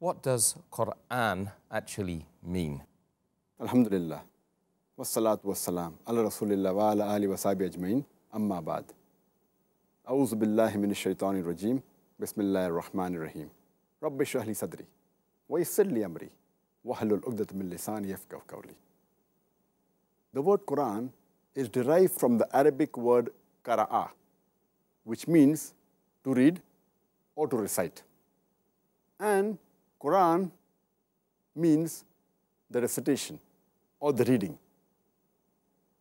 What does Quran actually mean? Alhamdulillah. Wassalatu wassalam. Ala wa ala Ali wa sahbihi ajmain. Amma ba'd. billahi min shaitanir rajim. Bismillahir rahmanir rahim. Rabbi shahli sadri. Wa yassir amri. Wa halul uqdat min lisani yafqahu The word Quran is derived from the Arabic word qara'a, which means to read or to recite. And Quran means the recitation or the reading.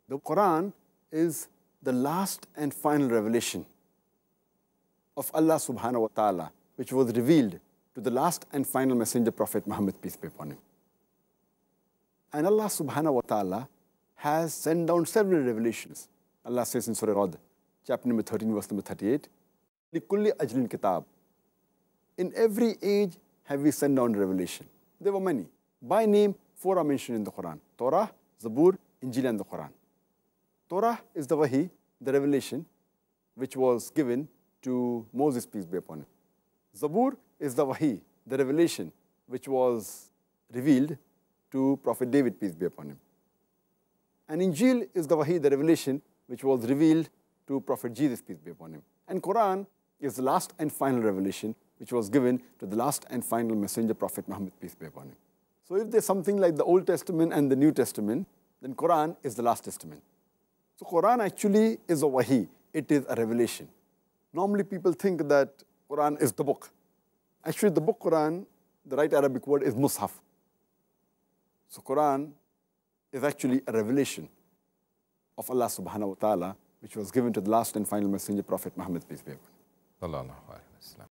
The Quran is the last and final revelation of Allah subhanahu wa ta'ala, which was revealed to the last and final messenger, Prophet Muhammad, peace be upon him. And Allah subhanahu wa ta'ala has sent down several revelations. Allah says in Surah Rod, chapter number 13, verse number 38, kitab. In every age, have we sent down revelation? There were many. By name, four are mentioned in the Quran. Torah, Zabur, Injil and the Quran. Torah is the Wahi, the revelation, which was given to Moses, peace be upon him. Zabur is the Wahi, the revelation, which was revealed to Prophet David, peace be upon him. And Injil is the Wahi, the revelation, which was revealed to Prophet Jesus, peace be upon him. And Quran is the last and final revelation, which was given to the last and final messenger prophet Muhammad, peace be upon him. So if there's something like the Old Testament and the New Testament, then Quran is the last testament. So Quran actually is a wahi, it is a revelation. Normally people think that Quran is the book. Actually the book Quran, the right Arabic word is mushaf. So Quran is actually a revelation of Allah subhanahu wa ta'ala, which was given to the last and final messenger, Prophet Muhammad, peace be upon him.